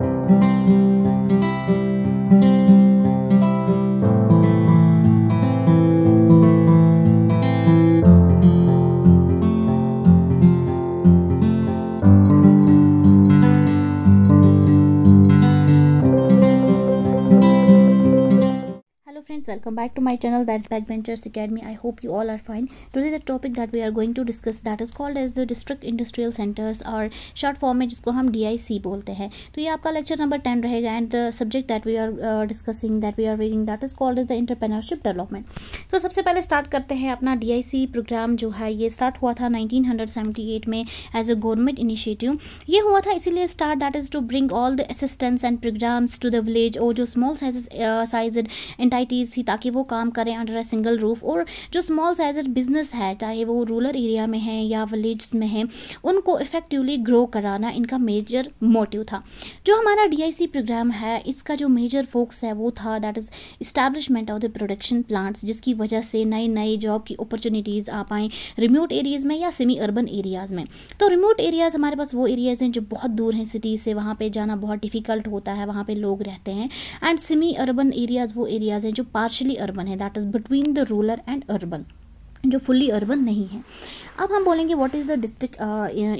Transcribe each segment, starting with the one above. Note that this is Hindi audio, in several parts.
Thank you. welcome back to my channel that's backbenchers I hope you you are fine to today the topic that we are going to discuss that is called as the district industrial centers or short form में जिसको हम डी आई सी बोलते हैं तो ये आपका लेक्चर नंबर टेन रहेगा and the subject that we are discussing that we are reading that is called as the entrepreneurship development तो सबसे पहले स्टार्ट करते हैं अपना डी आई सी प्रोग्राम जो है ये स्टार्ट हुआ था नाइनटीन हंड्रेड सेवेंटी एट में एज अ गवर्नमेंट इनिशिएटिव ये हुआ था इसीलिए start that is to bring all the assistance and programmes to the village और जो स्मॉल साइज साइज एंटाइटीज सी ताकि वो काम करें अंडर अ सिंगल रूफ और जो स्मॉल साइज बिजनेस है चाहे वो रूरल एरिया में है या विलेज में है उनको इफेक्टिवली ग्रो कराना इनका मेजर मोटिव था जो हमारा डी प्रोग्राम है इसका जो मेजर फोकस है वो था that is establishment of the production plants जिसकी वजह से नए नए जॉब की अपॉर्चुनिटीज़ आ पाए रिमोट एरियाज़ में या सेमी अर्बन एरियाज़ में तो रिमोट एरियाज़ हमारे पास वो एरियाज़ हैं जो बहुत दूर हैं सिटीज़ से वहाँ पर जाना बहुत डिफ़िकल्ट होता है वहां पर लोग रहते हैं एंड सेमी अर्बन एरियाज़ वो एरियाज़ हैं जो पार partially urban है that is between the rural and urban जो फुल्ली अर्बन नहीं है अब हम बोलेंगे what is the district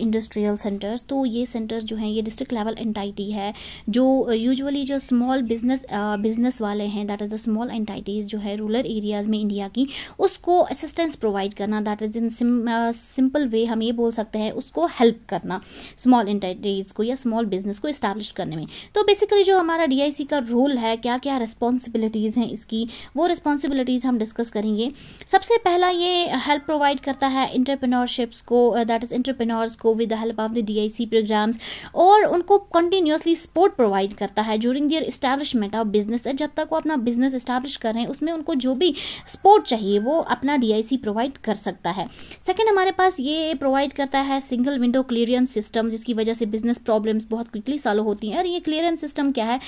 industrial centres तो ये सेंटर्स जो हैं ये डिस्ट्रिक्ट लेवल एंटाइटी है जो यूजुअली uh, जो स्मॉल बिजनेस बिजनेस वाले हैं that is the small entities जो है रूरल एरियाज़ में इंडिया की उसको असिस्टेंस प्रोवाइड करना that is in simple way हम ये बोल सकते हैं उसको हेल्प करना स्मॉल एंटाइटीज़ को या स्मॉल बिजनेस को इस्टेब्लिश करने में तो बेसिकली जो हमारा डी का रोल है क्या क्या रिस्पॉन्सिबिलिटीज़ हैं इसकी वो रिस्पॉन्सिबिलिटीज़ हम डिस्कस करेंगे सबसे पहला ये में हेल्प प्रोवाइड करता है इंटरप्रेनोरशिप्स को दैट इज इंटरप्रेनोर्स को with the help of the DIC programmes और उनको कंटिन्यूसली सपोर्ट प्रोवाइड करता है during their establishment of business जब तक वो अपना बिजनेस इस्टेब्लिश कर रहे हैं उसमें उनको जो भी सपोर्ट चाहिए वो अपना डीआईसी प्रोवाइड कर सकता है सेकेंड हमारे पास ये प्रोवाइड करता है सिंगल विंडो क्लियरेंस सिस्टम जिसकी वजह से बिजनेस प्रॉब्लम्स बहुत क्विकली सॉल्व होती हैं और ये क्लियरेंस सिस्टम क्या है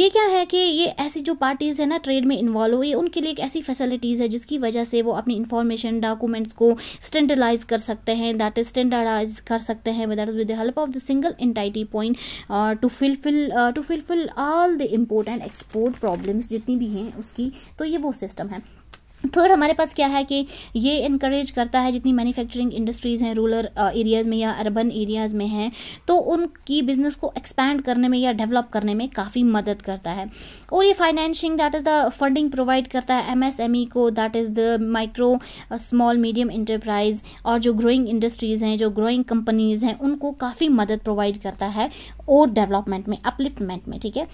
ये क्या है कि ये ऐसी जो पार्टीज है ना ट्रेड में इन्वॉल्व हुई उनके लिए एक ऐसी फैसिलिटीज़ है जिसकी वजह से वो अपनी इन्फॉर्मेशन एप्लीकेशन डॉक्यूमेंट्स को स्टैंडर्डाइज कर सकते हैं दैट इज स्टैंडर्डाइज कर सकते हैं that with the help of the single entity point to fulfil to fulfil all the import and export problems जितनी भी हैं उसकी तो ये वो सिस्टम है थर्ड हमारे पास क्या है कि ये इनक्रेज करता है जितनी मैन्युफैक्चरिंग इंडस्ट्रीज़ हैं रूरल एरियाज़ uh, में या अर्बन एरियाज़ में हैं तो उनकी बिज़नेस को एक्सपैंड करने में या डेवलप करने में काफ़ी मदद करता है और ये financing that is the funding provide करता है एमएसएमई e को that is the micro small medium enterprise और जो ग्रोइंग इंडस्ट्रीज़ हैं जो ग्रोइंग कंपनीज़ हैं उनको काफ़ी मदद प्रोवाइड करता है और डेवलपमेंट में अपलिफ्टमेंट में ठीक है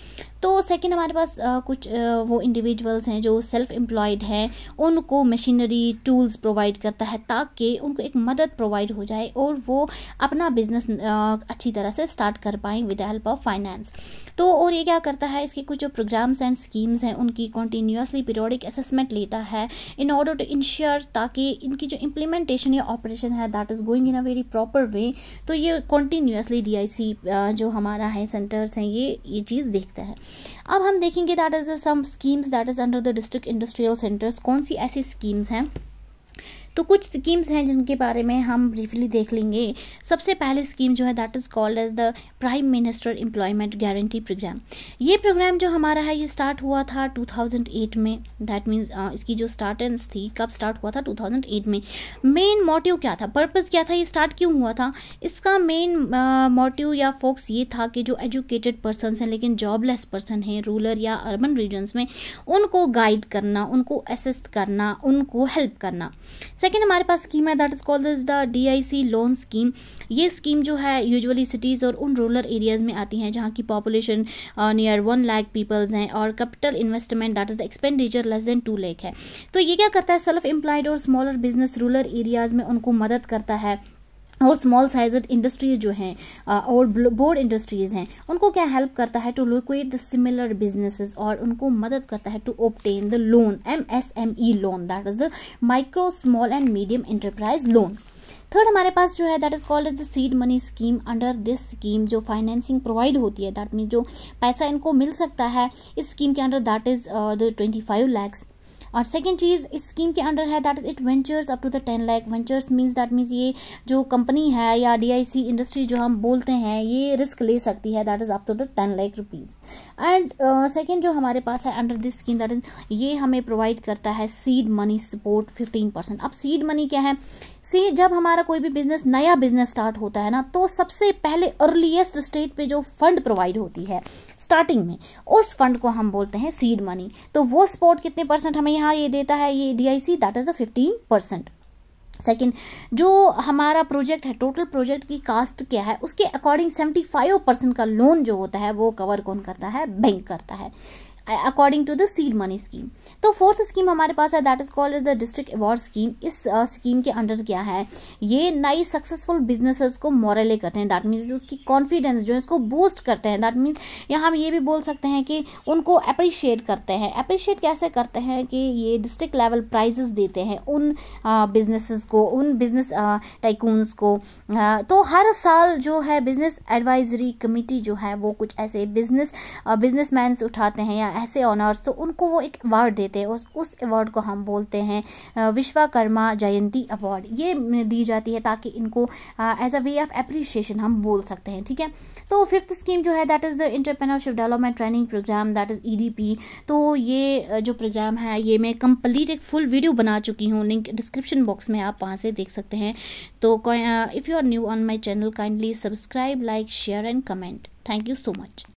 तो सेकेंड हमारे पास आ, कुछ आ, वो इंडिविजुअल्स हैं जो सेल्फ एम्प्लॉयड हैं उनको मशीनरी टूल्स प्रोवाइड करता है ताकि उनको एक मदद प्रोवाइड हो जाए और वो अपना बिजनेस अच्छी तरह से स्टार्ट कर पाएं विद हेल्प ऑफ फाइनेंस तो और ये क्या करता है इसके कुछ जो प्रोग्राम्स एंड स्कीम्स हैं उनकी कॉन्टीन्यूसली पीरियोडिक असेसमेंट लेता है इन ऑर्डर टू इंश्योर ताकि इनकी जो इम्प्लीमेंटेशन या ऑपरेशन है that is going in a very proper way तो ये कॉन्टीन्यूसली डी जो हम हमारा है सेंटर्स हैं ये ये चीज़ देखता है अब हम देखेंगे that is some schemes that is under the district industrial centres कौन सी ऐसी स्कीम्स हैं तो कुछ स्कीम्स हैं जिनके बारे में हम ब्रीफली देख लेंगे सबसे पहले स्कीम जो है that is called as the prime minister employment guarantee programme ये प्रोग्राम जो हमारा है ये स्टार्ट हुआ था 2008 में दैट मीन्स इसकी जो स्टार्टेंस थी कब स्टार्ट हुआ था 2008 में मेन मोटिव क्या था पर्पज़ क्या था ये स्टार्ट क्यों हुआ था इसका मेन मोटिव या फोक्स ये था कि जो एजुकेटेड पर्सनस हैं लेकिन जॉबलेस पर्सन हैं रूलर या अर्बन रीजन्स में उनको गाइड करना उनको असिस्ट करना उनको हेल्प करना सेकेंड हमारे पास स्कीम है that is called is the C loan scheme ये स्कीम जो है यूजुअली सिटीज़ और उन रूरल एरियाज़ में आती हैं जहाँ की population near one lakh peoples हैं और capital investment that is the expenditure less than two lakh है तो ये क्या करता है सेल्फ एम्प्लॉयड और स्मॉलर बिजनेस रूरल एरियाज़ में उनको मदद करता है और स्मॉल साइज इंडस्ट्रीज जो हैं uh, और बोर्ड इंडस्ट्रीज़ हैं उनको क्या हेल्प करता है to liquid the similar businesses और उनको मदद करता है to obtain the loan M S M E loan that is micro small and medium enterprise loan third हमारे पास जो है that is called is the seed money scheme under this scheme जो फाइनेंसिंग प्रोवाइड होती है दैट मीन जो पैसा इनको मिल सकता है इस स्कीम के under that is the twenty five lakhs और सेकेंड चीज़ इस स्कीम के अंडर है that is it ventures up to the ten lakh ventures means that means ये जो कंपनी है या सी इंडस्ट्री जो हम बोलते हैं ये रिस्क ले सकती है that is up to the ten lakh rupees and second जो हमारे पास है under this scheme that is ये हमें प्रोवाइड करता है seed money support fifteen percent अब सीड मनी क्या है सी जब हमारा कोई भी बिजनेस नया बिजनेस स्टार्ट होता है ना तो सबसे पहले अर्लीस्ट स्टेट पे जो फंड प्रोवाइड होती है स्टार्टिंग में उस फंड को हम बोलते हैं सीड मनी तो वो सपोर्ट कितने परसेंट हमें यहाँ ये देता है ये D I C that is a fifteen percent second जो हमारा प्रोजेक्ट है टोटल प्रोजेक्ट की कास्ट क्या है उसके अकॉर्डिंग सेवेंटी फाइव परसेंट का लोन जो होता है वो कवर कौन करता है बैंक करता है according to the seed money scheme तो फोर्थ स्कीम हमारे पास है that is called is the district award scheme इस स्कीम uh, के अंडर क्या है ये नई सक्सेसफुल बिजनेसेस को मॉरले करते हैं दैट मीन्स उसकी कॉन्फिडेंस जो है इसको बूस्ट करते हैं दैट मीन्स यहाँ हम ये भी बोल सकते हैं कि उनको अप्रिशिएट करते हैं अप्रिशिएट कैसे करते हैं कि ये डिस्ट्रिक्ट लेवल प्राइजेस देते हैं उन बिजनेसेस को उन बिजनेस टाइकून्स को आ, तो हर साल जो है बिजनेस एडवाइजरी कमेटी जो है वो कुछ ऐसे बिजनेस बिजनेस उठाते हैं या ऐसे ऑनर्स तो उनको वो एक अवार्ड देते हैं उस उस अवार्ड को हम बोलते हैं विश्वकर्मा जयंती अवार्ड ये दी जाती है ताकि इनको as a way of appreciation हम बोल सकते हैं ठीक है तो फिफ्थ स्कीम जो है that is the entrepreneurship development training programme that is E तो ये जो प्रोग्राम है ये मैं कंप्लीट एक फुल वीडियो बना चुकी हूँ लिंक डिस्क्रिप्शन बॉक्स में आप वहाँ से देख सकते हैं तो if you are new on my channel kindly subscribe like share and comment thank you so much